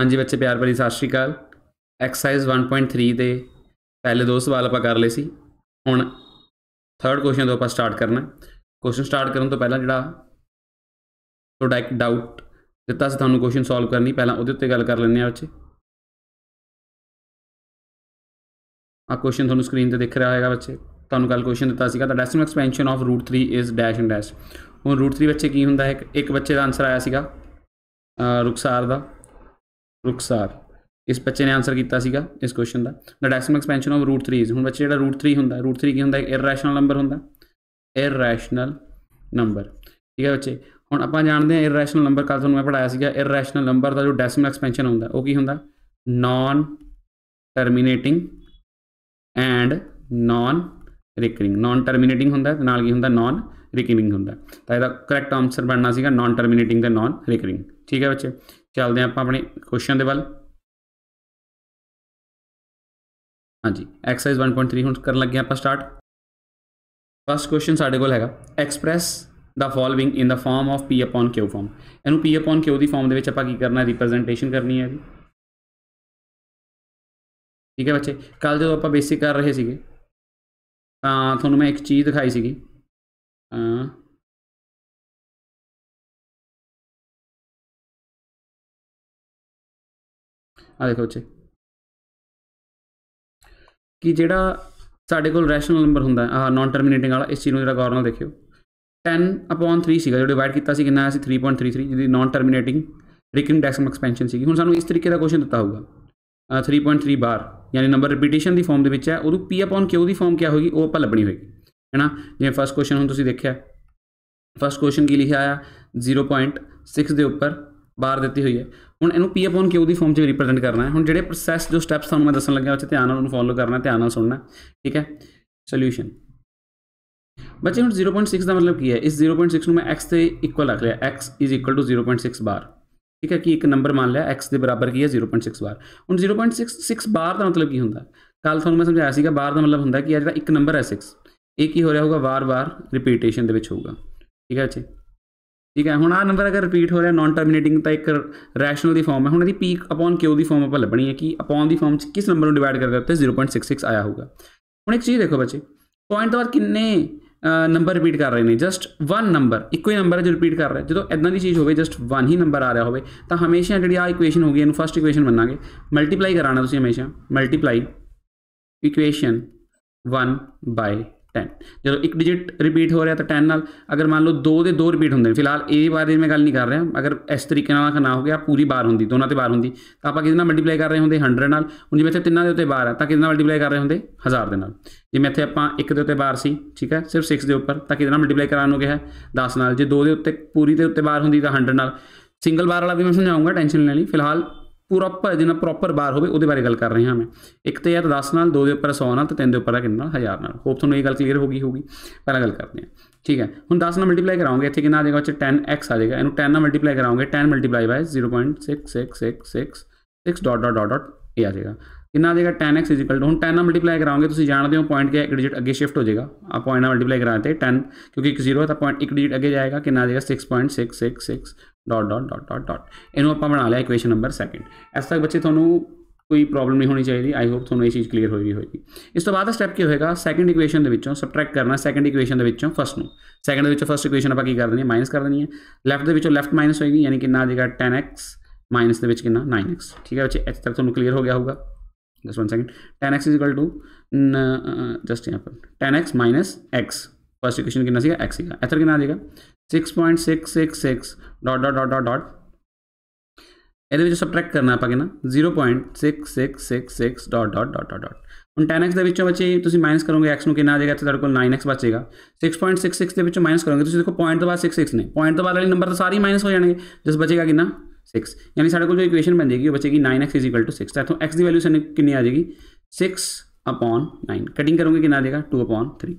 ਹਾਂਜੀ ਬੱਚੇ ਪਿਆਰ ਭਰੀ ਸਤਿ ਸ਼੍ਰੀ ਅਕਾਲ ਐਕਸਰਸਾਈਜ਼ 1.3 ਦੇ ਪਹਿਲੇ ਦੋ ਸਵਾਲ ਆਪਾਂ ਕਰ ਲਏ ਸੀ ਹੁਣ ਥਰਡ ਕੁਐਸਚਨ ਤੋਂ ਆਪਾਂ ਸਟਾਰਟ ਕਰਨਾ ਕੁਐਸਚਨ ਸਟਾਰਟ ਕਰਨ ਤੋਂ ਪਹਿਲਾਂ ਜਿਹੜਾ ਤੁਹਾਡਾ ਇੱਕ ਡਾਊਟ ਦਿੱਤਾ ਸੀ ਤੁਹਾਨੂੰ ਕੁਐਸਚਨ ਸੋਲਵ ਕਰਨੀ ਪਹਿਲਾਂ ਉਹਦੇ ਉੱਤੇ ਗੱਲ ਕਰ ਲੈਂਦੇ ਆ ਬੱਚੇ ਆ ਕੁਐਸਚਨ ਤੁਹਾਨੂੰ ਸਕਰੀਨ ਤੇ ਦਿਖ ਰਿਹਾ ਹੋਏਗਾ ਬੱਚੇ ਤੁਹਾਨੂੰ ਕੱਲ ਕੁਐਸਚਨ ਦਿੱਤਾ ਸੀਗਾ ਦਾ decimal expansion of √3 is dash and dash ਹੁਣ √3 ਬੱਚੇ ਕੀ ਹੁੰਦਾ ਹੈ ਇੱਕ ਬੱਚੇ ਦਾ ਆਨਸਰ ਆਇਆ ਸੀਗਾ ਰੁਕਸਾਰ ਦਾ ਰੁਕਸਾਰ ਇਸ ਬੱਚੇ ਨੇ ਆਨਸਰ ਕੀਤਾ ਸੀਗਾ ਇਸ ਕੁਐਸਚਨ ਦਾ ਦਾ ਡੈਸੀਮਲ ਐਕਸਪੈਂਸ਼ਨ ਆਫ √3 ਇਜ਼ ਹੁਣ ਬੱਚੇ ਜਿਹੜਾ √3 ਹੁੰਦਾ √3 ਕੀ ਹੁੰਦਾ ਇਰਰੈਸ਼ਨਲ ਨੰਬਰ ਹੁੰਦਾ ਇਰਰੈਸ਼ਨਲ ਨੰਬਰ ਠੀਕ ਹੈ ਬੱਚੇ ਹੁਣ ਆਪਾਂ ਜਾਣਦੇ ਹਾਂ ਇਰਰੈਸ਼ਨਲ ਨੰਬਰ ਕੱਲ ਤੁਹਾਨੂੰ ਮੈਂ ਪੜਾਇਆ ਸੀਗਾ ਇਰਰੈਸ਼ਨਲ ਨੰਬਰ ਦਾ ਜੋ ਡੈਸੀਮਲ ਐਕਸਪੈਂਸ਼ਨ ਹੁੰਦਾ ਉਹ ਕੀ ਹੁੰਦਾ non terminating and non recurring non terminating ਹੁੰਦਾ ਤੇ ਨਾਲ ਕੀ ਹੁੰਦਾ ਨਾਨ ਰਿਕਰਿੰਗ ਹੁੰਦਾ ਤਾਂ ਇਹਦਾ ਕਰੈਕਟ ਆਨਸਰ ਬਣਨਾ ਸੀਗਾ ਨਾਨ ਟਰਮੀਨੇਟਿੰਗ ਤੇ ਨਾਨ ਰਿਕਰਿੰਗ ਠੀਕ ਹੈ ਬੱਚੇ ਚੱਲਦੇ ਆਪਾਂ ਆਪਣੇ ਕੁਐਸਚਨ ਦੇ ਵੱਲ ਹਾਂਜੀ ਐਕਸਰਸਾਈਜ਼ 1.3 ਹੁਣ ਕਰਨ ਲੱਗੇ ਆਪਾਂ ਸਟਾਰਟ ਫਸਟ ਕੁਐਸਚਨ ਸਾਡੇ ਕੋਲ ਹੈਗਾ express the following in the form of P upon Q form ਇਹਨੂੰ ਪੀ ਅਪਨ ਕਿਊ ਦੀ ਫਾਰਮ ਦੇ ਵਿੱਚ ਆਪਾਂ ਕੀ ਕਰਨਾ ਹੈ ਰਿਪਰੈਜ਼ੈਂਟੇਸ਼ਨ ਕਰਨੀ ਹੈ ਜੀ ਠੀਕ ਹੈ ਬੱਚੇ ਕੱਲ ਜਦੋਂ ਆਪਾਂ ਬੇਸਿਕ ਕਰ ਰਹੇ ਸੀਗੇ ਤਾਂ ਤੁਹਾਨੂੰ ਮੈਂ ਇੱਕ ਚੀਜ਼ ਦਿਖਾਈ ਸੀਗੀ ਹਾਂ ਆ ਦੇਖੋ ਜੀ ਕਿ ਜਿਹੜਾ ਸਾਡੇ ਕੋਲ ਰੈਸ਼ਨਲ ਨੰਬਰ ਹੁੰਦਾ ਆ ਨਾਨ ਟਰਮੀਨੇਟਿੰਗ ਵਾਲਾ ਇਸ ਚੀਜ਼ ਨੂੰ ਜਰਾ ਗੌਰ ਨਾਲ ਦੇਖਿਓ 10 upon 3 ਸੀਗਾ ਜੋ ਡਿਵਾਈਡ ਕੀਤਾ ਸੀ ਕਿੰਨਾ ਆਇਆ ਸੀ 3.33 ਜਿਹਦੀ non terminating recurring decimal expansion ਸੀਗੀ ਹੁਣ ਸਾਨੂੰ ਇਸ ਤਰੀਕੇ ਦਾ ਕੁਐਸਚਨ ਦਿੱਤਾ ਹੋਊਗਾ 3.3 ਬਾਰ ਯਾਨੀ ਨੰਬਰ ਰਿਪੀਟੀਸ਼ਨ ਦੀ ਫਾਰਮ ਦੇ ਵਿੱਚ ਹੈ ਉਹਦੂ p upon q ਦੀ ਫਾਰਮ ਕੀ ਹੋਏਗੀ ਉਹ ਆਪਾਂ ਲੱਭਣੀ ਹੋਏਗੀ ਹੈਨਾ ਜਿਵੇਂ ਫਸਟ ਕੁਐਸਚਨ ਹੁਣ ਤੁਸੀਂ ਦੇਖਿਆ ਫਸਟ ਕੁਐਸਚਨ ਕੀ ਲਿਖਿਆ ਆ 0.6 ਦੇ ਉੱਪਰ ਬਾਹਰ ਦਿੱਤੀ ਹੋਈ ਹੈ ਹੁਣ ਇਹਨੂੰ ਪੀ ਅਪਨ ਕਿਊ ਦੀ ਫਾਰਮ 'ਚ ਰਿਪਰੈਜ਼ੈਂਟ ਕਰਨਾ ਹੈ ਹੁਣ ਜਿਹੜੇ ਪ੍ਰੋਸੈਸ ਜੋ ਸਟੈਪਸ ਤੁਹਾਨੂੰ ਮੈਂ ਦੱਸਣ ਲੱਗਿਆ ਉਹ 'ਚ ਧਿਆਨ ਨਾਲ ਉਹਨੂੰ ਫੋਲੋ ਕਰਨਾ ਧਿਆਨ ਨਾਲ ਸੁਣਨਾ ਠੀਕ ਹੈ ਸੋਲੂਸ਼ਨ ਬੱਚੇ ਹੁਣ 0.6 ਦਾ ਮਤਲਬ ਕੀ ਹੈ ਇਸ 0.6 ਨੂੰ ਮੈਂ x ਤੇ ਇਕੁਅਲ ਰੱਖ ਲਿਆ x 0.6 ਬਾਰ ਠੀਕ ਹੈ ਕਿ ਇੱਕ ਨੰਬਰ ਮੰਨ ਲਿਆ x ਦੇ ਬਰਾਬਰ ਕੀ ਹੈ 0.6 ਬਾਰ ਹੁਣ 0.66 ਬਾਰ ਦਾ ਮਤਲਬ ਕੀ ਹੁੰਦਾ ਕੱਲ ਤੁਹਾਨੂੰ ਮੈਂ ਸਮਝਾਇਆ ਸੀਗਾ ਬਾਰ ਦਾ ਮਤਲਬ ਹੁੰਦਾ ਕਿ ਇਹ ਜਿਹੜਾ ਇੱਕ ਨੰਬਰ ਹੈ 6 ਇਹ ਕੀ ਹੋ ਰਿਹਾ ਹੋਊਗਾ ਵਾਰ-ਵਾਰ ਰਿਪੀਟੇਸ਼ਨ ਦੇ ਵਿੱਚ ਹੋਊਗਾ ਠੀਕ ਹੈ ਜੀ ਠੀਕ ਹੈ ਹੁਣ ਆ ਨੰਬਰ ਅਗਰ ਰਿਪੀਟ ਹੋ ਰਿਹਾ ਨਾਨ ਟਰਮੀਨੇਟਿੰਗ ਤਾਂ ਇੱਕ ਰੈਸ਼ਨਲ ਦੀ ਫਾਰਮ ਹੈ ਹੁਣ ਇਹਦੀ ਪੀ ਅਪਨ ਕਿਊ ਦੀ ਫਾਰਮ ਆਪਾਂ ਲੱਭਣੀ ਹੈ ਕਿ ਅਪਨ ਦੀ ਫਾਰਮ ਚ ਕਿਸ ਨੰਬਰ ਨੂੰ ਡਿਵਾਈਡ ਕਰਦੇ ਉੱਤੇ 0.66 ਆਇਆ ਹੋਊਗਾ ਹੁਣ ਇੱਕ ਚੀਜ਼ ਦੇਖੋ ਬੱਚੇ ਪੁਆਇੰਟ ਤੋਂ ਬਾਅਦ ਕਿੰਨੇ ਨੰਬਰ ਰਿਪੀਟ ਕਰ ਰਹੇ ਨੇ ਜਸਟ 1 ਨੰਬਰ ਇੱਕੋ ਹੀ ਨੰਬਰ ਹੈ ਜੋ ਰਿਪੀਟ ਕਰ ਰਿਹਾ ਜਦੋਂ ਇਦਾਂ ਦੀ ਚੀਜ਼ ਹੋਵੇ ਜਸਟ 1 ਹੀ ਨੰਬਰ ਆ ਰਿਹਾ ਹੋਵੇ ਤਾਂ ਹਮੇਸ਼ਾ ਜਿਹੜੀ ਆ ਇਕੁਏਸ਼ਨ ਹੋਗੀ ਇਹਨੂੰ ਫਰਸਟ ਇਕੁਏਸ਼ਨ ਮੰਨਾਂਗੇ ਮਲਟੀਪਲਾਈ ਕਰਾਣਾ ਤੁਸੀਂ ਹਮੇਸ਼ਾ ਮਲਟੀਪਲਾਈ ਇਕੁਏਸ਼ਨ 1 ਬਾਈ 10 ਜਦੋਂ ਇੱਕ ਡਿਜਿਟ ਰਿਪੀਟ ਹੋ ਰਿਹਾ ਤਾਂ 10 ਨਾਲ ਅਗਰ ਮੰਨ ਲਓ ਦੋ ਦੇ ਦੋ ਰਿਪੀਟ ਹੁੰਦੇ ਨੇ ਫਿਲਹਾਲ ਇਹ ਬਾਰੇ ਦੀ ਮੈਂ ਗੱਲ ਨਹੀਂ ਕਰ ਰਿਹਾ ਅਗਰ ਇਸ ਤਰੀਕੇ ਨਾਲ ਨਾ ਹੋ ਗਿਆ ਪੂਰੀ ਬਾਰ ਹੁੰਦੀ ਦੋਨਾਂ ਤੇ ਬਾਰ ਹੁੰਦੀ ਤਾਂ ਆਪਾਂ ਕਿਹਦੇ ਨਾਲ ਮਲਟੀਪਲਾਈ ਕਰ ਰਹੇ ਹੁੰਦੇ 100 ਨਾਲ ਹੁਣ ਜਿਵੇਂ ਇੱਥੇ ਤਿੰਨਾਂ ਦੇ ਉੱਤੇ ਬਾਰ ਆ ਤਾਂ ਕਿਹਦੇ ਨਾਲ ਮਲਟੀਪਲਾਈ ਕਰ ਰਹੇ ਹੁੰਦੇ 1000 ਦੇ ਨਾਲ ਜਿਵੇਂ ਇੱਥੇ ਆਪਾਂ ਇੱਕ ਦੇ ਉੱਤੇ ਬਾਰ ਸੀ ਠੀਕ ਹੈ ਸਿਰਫ 6 ਦੇ ਉੱਪਰ ਤਾਂ ਕਿਹਦੇ ਨਾਲ ਮਲਟੀਪਲਾਈ ਕਰਾਉਣ ਨੂੰ ਗਿਆ 10 ਨਾਲ ਜੇ ਦੋ ਦੇ ਉੱਤੇ ਪੂਰੀ ਦੇ ਉੱਤੇ ਬਾਰ ਹੁੰਦੀ ਤਾਂ 100 ਨਾਲ ਸਿੰਗਲ ਬਾਰ ਵਾਲਾ ਵੀ ਮੈਂ ਸਮਝਾਉਂਗਾ ਟੈਨਸ਼ਨ ਨਹੀਂ ਲੈਣੀ ਫਿਲਹਾਲ ਪ੍ਰੋਪਰ ਜਿਹਨਾਂ ਪ੍ਰੋਪਰ ਬਾਰ ਹੋਵੇ ਉਹਦੇ ਬਾਰੇ ਗੱਲ ਕਰ ਰਹੇ ਹਾਂ ਮੈਂ ਇੱਕ ਤੇ ਯਾਰ 10 ਨਾਲ 2 ਦੇ ਉੱਪਰ 100 ਨਾਲ ਤੇ 3 ਦੇ ਉੱਪਰ ਕਿੰਨਾ 1000 ਨਾਲ ਹੋਪ ਤੁਹਾਨੂੰ ਇਹ ਗੱਲ ਕਲੀਅਰ ਹੋ ਗਈ ਹੋਗੀ ਪਹਿਲਾਂ ਗੱਲ ਕਰਦੇ ਹਾਂ ਠੀਕ ਹੈ ਹੁਣ 10 ਨਾਲ ਮਲਟੀਪਲਾਈ ਕਰਾਉਂਗੇ ਇੱਥੇ ਕਿੰਨਾ ਆ ਜਾਏਗਾ ਬੱਚੇ 10x ਆ ਜਾਏਗਾ ਇਹਨੂੰ 10 ਨਾਲ ਮਲਟੀਪਲਾਈ ਕਰਾਉਂਗੇ 10 multiply by 0.6666 6 dot dot dot ਇਹ ਆ ਜਾਏਗਾ ਕਿੰਨਾ ਆ ਜਾਏਗਾ 10x ਹੁਣ 10 ਨਾਲ ਮਲਟੀਪਲਾਈ ਕਰਾਉਂਗੇ ਤੁਸੀਂ ਜਾਣਦੇ ਹੋ ਪੁਆਇੰਟ ਕੇ ਇੱਕ ਡਿਜਿਟ ਅੱਗੇ ਸ਼ਿਫਟ ਹੋ ਜਾਏਗਾ ਆ ਪੁਆਇੰਟ ਨਾਲ ਮਲਟੀਪਲਾਈ ਕਰਾਤੇ 10 ਕਿਉਂਕਿ ਇੱਕ ਜ਼ੀਰੋ ਹੈ ਤਾਂ ਪੁਆਇੰਟ ਇੱਕ ਡਿਜਿਟ ਅੱਗੇ ਜਾਏਗਾ ਕਿੰਨਾ ਆ ਜਾਏਗਾ 6.666 dot dot dot dot dot ਇਹਨੂੰ ਆਪਾਂ ਬਣਾ ਲਿਆ ਇਕੁਏਸ਼ਨ ਨੰਬਰ 2 ਐਸ ਤੱਕ ਬੱਚੇ ਤੁਹਾਨੂੰ ਕੋਈ ਪ੍ਰੋਬਲਮ ਨਹੀਂ ਹੋਣੀ ਚਾਹੀਦੀ ਆਈ ਹੋਪ ਤੁਹਾਨੂੰ ਇਹ ਚੀਜ਼ ਕਲੀਅਰ ਹੋਈ ਵੀ ਹੋਏਗੀ ਇਸ ਤੋਂ ਬਾਅਦ ਦਾ ਸਟੈਪ ਕੀ ਹੋਏਗਾ ਸੈਕੰਡ ਇਕੁਏਸ਼ਨ ਦੇ ਵਿੱਚੋਂ ਸਬਟ੍ਰੈਕਟ ਕਰਨਾ ਸੈਕੰਡ ਇਕੁਏਸ਼ਨ ਦੇ ਵਿੱਚੋਂ ਫਸਟ ਨੂੰ ਸੈਕੰਡ ਦੇ ਵਿੱਚੋਂ ਫਸਟ ਇਕੁਏਸ਼ਨ ਆਪਾਂ ਕੀ ਕਰ ਦੇਣੀ ਹੈ ਮਾਈਨਸ ਕਰ ਦੇਣੀ ਹੈ ਲੈਫਟ ਦੇ ਵਿੱਚੋਂ ਲੈਫਟ ਮਾਈਨਸ ਹੋਏਗੀ ਯਾਨੀ ਕਿੰਨਾ ਆ ਜਾਏਗਾ 10x ਮਾਈਨਸ ਦੇ ਵਿੱਚ ਕਿੰਨਾ 9x ਠੀਕ ਹੈ ਬੱਚੇ ਇੱਥੇ ਤੱਕ ਤੁਹਾਨੂੰ ਕਲੀਅਰ ਹੋ ਗਿਆ ਹੋਊਗਾ just one second 10x just ਯਹਾਂ ਪਰ 10x x ਫਸਟ ਇਕੁਏਸ਼ਨ ਕਿੰਨਾ ਸੀਗਾ x ਸੀਗਾ ਇੱਥੇ ਕਿੰਨਾ ਆ ਜਾਏਗਾ 6.666 dot dot dot dot dot ਇਹਦੇ ਵਿੱਚੋਂ ਸਬਟ੍ਰੈਕਟ ਕਰਨਾ ਆਪਾਂ ਕਿਨਾ 0.6666 ਡਾਟ ਡਾਟ ਡਾਟ ਡਾਟ ਹੁਣ 10x ਦੇ ਵਿੱਚੋਂ ਬੱਚੇ ਤੁਸੀਂ ਮਾਈਨਸ ਕਰੋਗੇ x ਨੂੰ ਕਿੰਨਾ ਆ ਜਾਏਗਾ ਤੇ ਤੁਹਾਡੇ ਕੋਲ 9x ਬਚੇਗਾ 6.66 ਦੇ ਵਿੱਚੋਂ ਮਾਈਨਸ ਕਰੋਗੇ ਤੁਸੀਂ ਦੇਖੋ ਪੁਆਇੰਟ ਤੋਂ ਬਾਅਦ 66 ਨੇ ਪੁਆਇੰਟ ਤੋਂ ਬਾਅਦ ਵਾਲੇ ਨੰਬਰ ਤਾਂ ਸਾਰੇ ਮਾਈਨਸ ਹੋ ਜਾਣਗੇ ਜਿਸ ਬਚੇਗਾ ਕਿੰਨਾ 6 ਯਾਨੀ ਸਾਡੇ ਕੋਲ ਜੋ ਇਕੁਏਸ਼ਨ ਬਣ ਜਾਏਗੀ ਉਹ ਬਚੇਗੀ 9x 6 ਤਾਂ ਇਥੋਂ x ਦੀ ਵੈਲਿਊ ਸਾਨੂੰ ਕਿੰਨੀ ਆ ਜਾਏਗੀ 6 9 ਕਟਿੰਗ ਕਰੋਗੇ ਕਿੰਨਾ ਆ ਜਾਏਗਾ 2 3